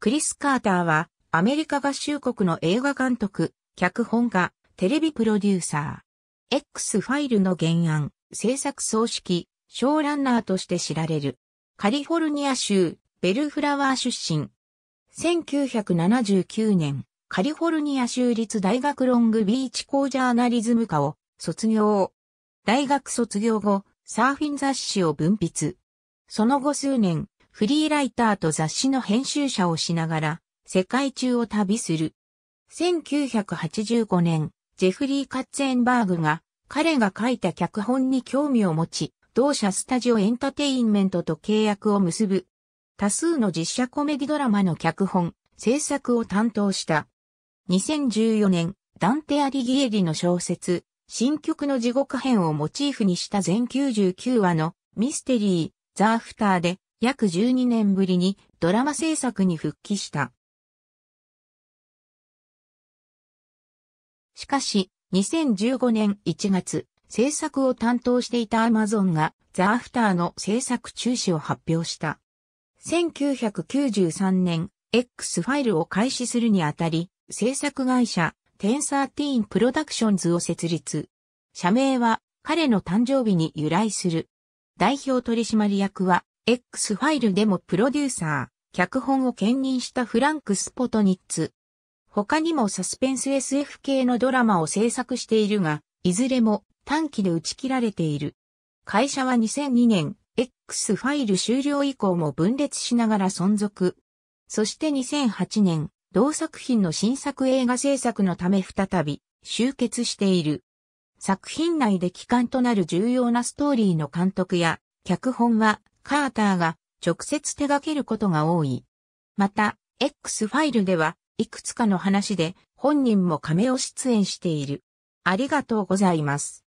クリス・カーターは、アメリカ合衆国の映画監督、脚本家、テレビプロデューサー。X ファイルの原案、制作総指揮、ショーランナーとして知られる。カリフォルニア州、ベルフラワー出身。1979年、カリフォルニア州立大学ロングビーチ校ジャーナリズム科を卒業。大学卒業後、サーフィン雑誌を分泌。その後数年、フリーライターと雑誌の編集者をしながら、世界中を旅する。1985年、ジェフリー・カッツェンバーグが、彼が書いた脚本に興味を持ち、同社スタジオエンタテインメントと契約を結ぶ。多数の実写コメディドラマの脚本、制作を担当した。2014年、ダンテ・アリギエリの小説、新曲の地獄編をモチーフにした全99話のミステリー、ザ・アフターで約12年ぶりにドラマ制作に復帰した。しかし、2015年1月、制作を担当していたアマゾンがザ・アフターの制作中止を発表した。1993年、X ファイルを開始するにあたり、制作会社、テンサーティーンプロダクションズを設立。社名は彼の誕生日に由来する。代表取締役は X ファイルでもプロデューサー、脚本を兼任したフランク・スポトニッツ。他にもサスペンス SF 系のドラマを制作しているが、いずれも短期で打ち切られている。会社は2002年、X ファイル終了以降も分裂しながら存続。そして2008年、同作品の新作映画制作のため再び集結している。作品内で期間となる重要なストーリーの監督や脚本はカーターが直接手掛けることが多い。また、X ファイルでは、いくつかの話で本人も亀を出演している。ありがとうございます。